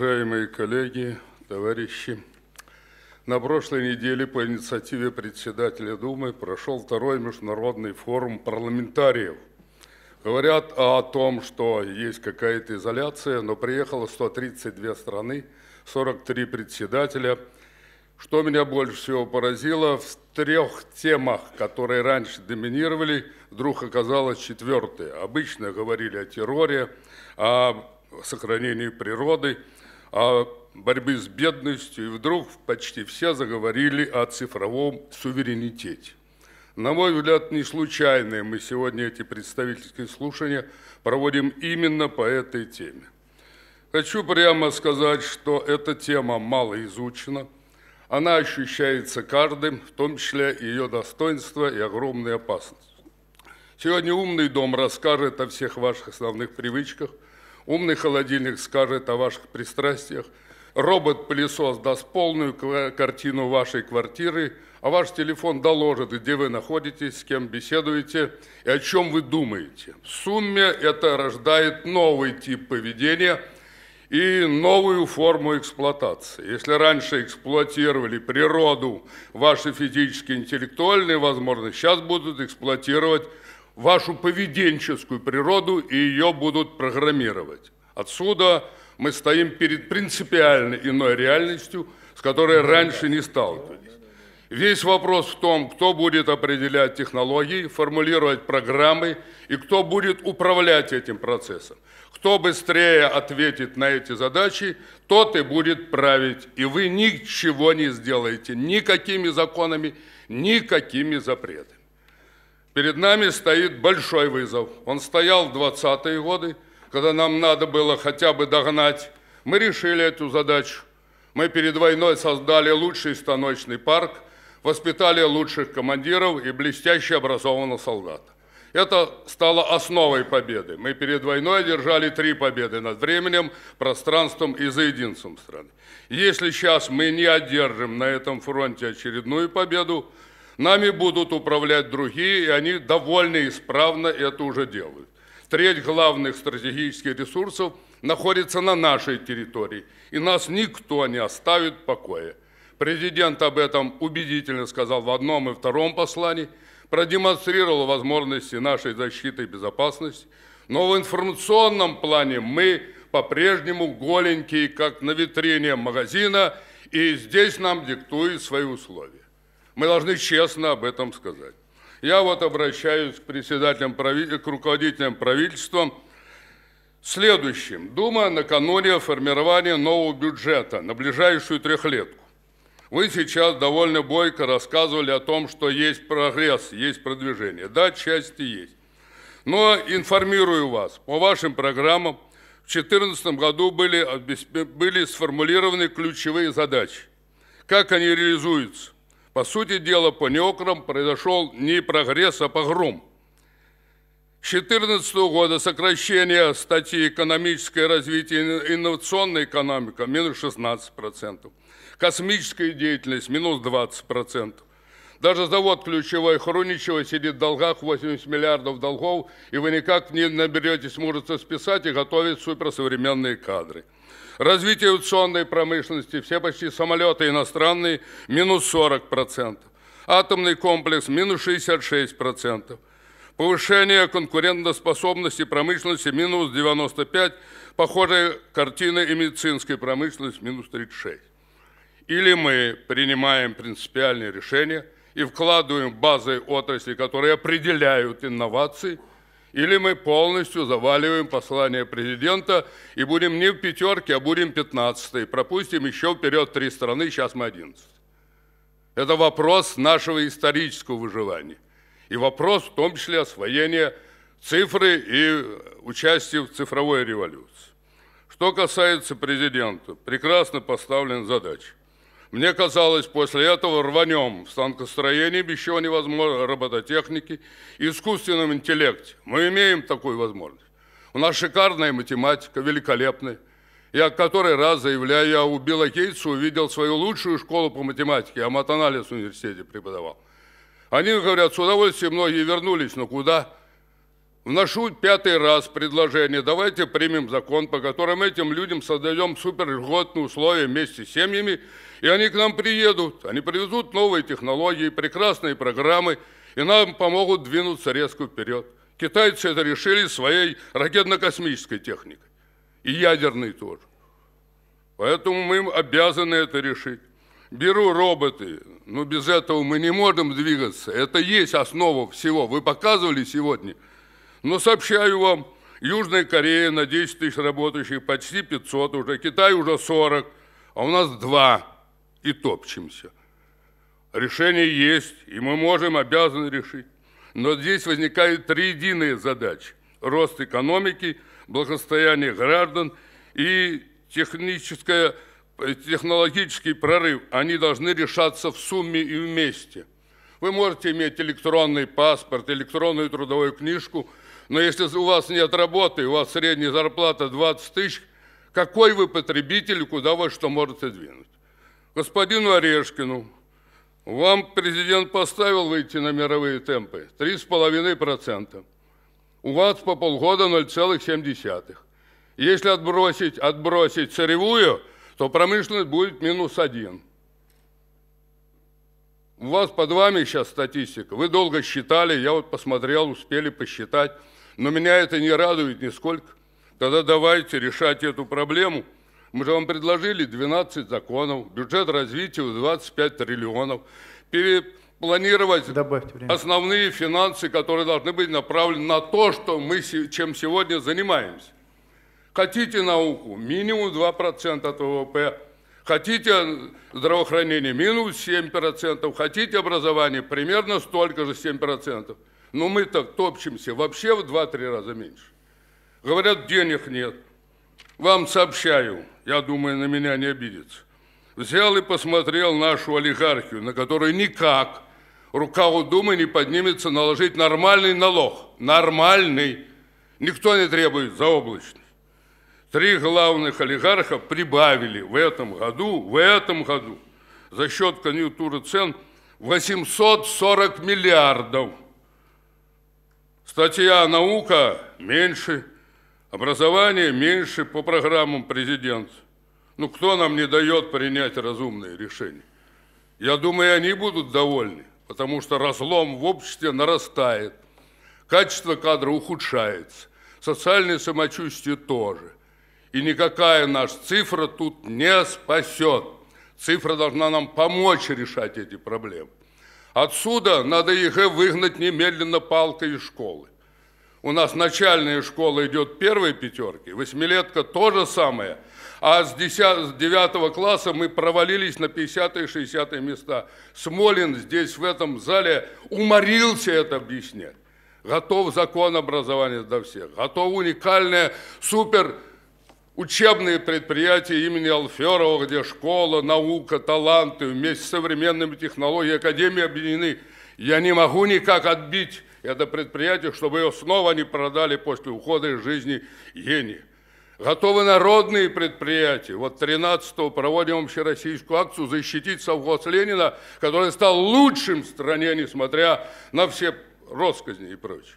уважаемые коллеги, товарищи. На прошлой неделе по инициативе председателя Думы прошел второй международный форум парламентариев. Говорят о том, что есть какая-то изоляция, но приехало 132 страны, 43 председателя. Что меня больше всего поразило, в трех темах, которые раньше доминировали, вдруг оказалось четвертое. Обычно говорили о терроре, о сохранении природы – о борьбе с бедностью, и вдруг почти все заговорили о цифровом суверенитете. На мой взгляд, не случайно мы сегодня эти представительские слушания проводим именно по этой теме. Хочу прямо сказать, что эта тема мало изучена, она ощущается каждым, в том числе ее достоинства и огромные опасности. Сегодня «Умный дом» расскажет о всех ваших основных привычках – Умный холодильник скажет о ваших пристрастиях. Робот-пылесос даст полную картину вашей квартиры, а ваш телефон доложит, где вы находитесь, с кем беседуете и о чем вы думаете. В сумме это рождает новый тип поведения и новую форму эксплуатации. Если раньше эксплуатировали природу, ваши физические интеллектуальные возможности, сейчас будут эксплуатировать вашу поведенческую природу и ее будут программировать. Отсюда мы стоим перед принципиально иной реальностью, с которой раньше не сталкивались. Весь вопрос в том, кто будет определять технологии, формулировать программы и кто будет управлять этим процессом. Кто быстрее ответит на эти задачи, тот и будет править. И вы ничего не сделаете, никакими законами, никакими запретами. Перед нами стоит большой вызов. Он стоял в 20-е годы, когда нам надо было хотя бы догнать. Мы решили эту задачу. Мы перед войной создали лучший станочный парк, воспитали лучших командиров и блестяще образованных солдат. Это стало основой победы. Мы перед войной одержали три победы над временем, пространством и заединцем страны. Если сейчас мы не одержим на этом фронте очередную победу, Нами будут управлять другие, и они довольно исправно это уже делают. Треть главных стратегических ресурсов находится на нашей территории, и нас никто не оставит в покое. Президент об этом убедительно сказал в одном и втором послании, продемонстрировал возможности нашей защиты и безопасности, но в информационном плане мы по-прежнему голенькие, как на витрине магазина, и здесь нам диктуют свои условия. Мы должны честно об этом сказать. Я вот обращаюсь к, председателям, к руководителям правительства следующим. Дума накануне формирования нового бюджета на ближайшую трехлетку. Вы сейчас довольно бойко рассказывали о том, что есть прогресс, есть продвижение. Да, части есть. Но информирую вас, по вашим программам в 2014 году были, были сформулированы ключевые задачи. Как они реализуются? По сути дела, по неокрам произошел не прогресс, а погром. С 2014 года сокращение статьи «Экономическое развитие и инновационная экономика» минус 16%, «Космическая деятельность» минус 20%, даже завод ключевой Хруничева сидит в долгах 80 миллиардов долгов, и вы никак не наберетесь мужества списать и готовить суперсовременные кадры. Развитие авиационной промышленности, все почти самолеты иностранные, минус 40%. Атомный комплекс минус 66%. Повышение конкурентоспособности промышленности минус 95, похожая картина и медицинской промышленности минус 36. Или мы принимаем принципиальные решения – и вкладываем базы отрасли, которые определяют инновации, или мы полностью заваливаем послание президента и будем не в пятерке, а будем пятнадцатой. Пропустим еще вперед три страны, сейчас мы одиннадцать. Это вопрос нашего исторического выживания. И вопрос в том числе освоения цифры и участия в цифровой революции. Что касается президента, прекрасно поставлен задача мне казалось, после этого рванем в станкостроении, без чего невозможно, робототехники, искусственном интеллекте. Мы имеем такую возможность. У нас шикарная математика, великолепная. Я который раз заявляю, я у Билла Гейтса увидел свою лучшую школу по математике, я матанализ в университете преподавал. Они говорят, с удовольствием многие вернулись, но куда? Вношу пятый раз предложение. Давайте примем закон, по которому этим людям создаем суперльготные условия вместе с семьями, и они к нам приедут. Они привезут новые технологии, прекрасные программы, и нам помогут двинуться резко вперед. Китайцы это решили своей ракетно-космической техникой. И ядерной тоже. Поэтому мы им обязаны это решить. Беру роботы, но без этого мы не можем двигаться. Это есть основа всего. Вы показывали сегодня – но сообщаю вам, Южная Корея на 10 тысяч работающих, почти 500 уже, Китай уже 40, а у нас 2 и топчемся. Решение есть, и мы можем, обязаны решить. Но здесь возникают три единые задачи. Рост экономики, благосостояние граждан и технологический прорыв. Они должны решаться в сумме и вместе. Вы можете иметь электронный паспорт, электронную трудовую книжку, но если у вас нет работы, у вас средняя зарплата 20 тысяч, какой вы потребитель, куда вы что можете двинуть? Господину Орешкину, вам президент поставил выйти на мировые темпы 3,5%. У вас по полгода 0,7%. Если отбросить, отбросить сырьевую, то промышленность будет минус 1%. У вас под вами сейчас статистика. Вы долго считали, я вот посмотрел, успели посчитать. Но меня это не радует нисколько. Тогда давайте решать эту проблему. Мы же вам предложили 12 законов, бюджет развития 25 триллионов. Перепланировать Добавьте время. основные финансы, которые должны быть направлены на то, что мы, чем сегодня занимаемся. Хотите науку? Минимум 2% от ВВП – Хотите здравоохранение минус 7%, хотите образование примерно столько же 7%. Но мы так топчемся вообще в 2-3 раза меньше. Говорят, денег нет. Вам сообщаю, я думаю, на меня не обидится. Взял и посмотрел нашу олигархию, на которую никак рука у Думы не поднимется наложить нормальный налог. Нормальный. Никто не требует заоблачный. Три главных олигарха прибавили в этом году, в этом году, за счет конъюнктуры цен 840 миллиардов. Статья «Наука» меньше, образование меньше по программам президента. Ну, кто нам не дает принять разумные решения? Я думаю, они будут довольны, потому что разлом в обществе нарастает, качество кадра ухудшается, социальное самочувствие тоже – и никакая наша цифра тут не спасет. Цифра должна нам помочь решать эти проблемы. Отсюда надо ЕГЭ выгнать немедленно палкой из школы. У нас начальная школа идет первой пятерки, восьмилетка то же самое, а с, 10, с 9 класса мы провалились на 50 и 60 места. Смолин здесь в этом зале уморился это объяснять. Готов закон образования для всех, готов уникальная супер Учебные предприятия имени Алферова, где школа, наука, таланты вместе с современными технологиями Академии объединены. Я не могу никак отбить это предприятие, чтобы ее снова не продали после ухода из жизни Ени. Готовы народные предприятия. Вот 13-го проводим общероссийскую акцию «Защитить совхоз Ленина», который стал лучшим в стране, несмотря на все росказни и прочее.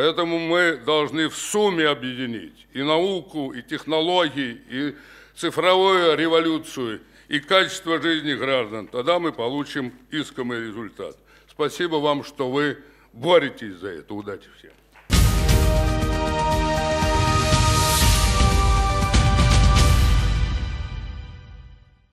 Поэтому мы должны в сумме объединить и науку, и технологии, и цифровую революцию, и качество жизни граждан. Тогда мы получим искомый результат. Спасибо вам, что вы боретесь за это. Удачи всем.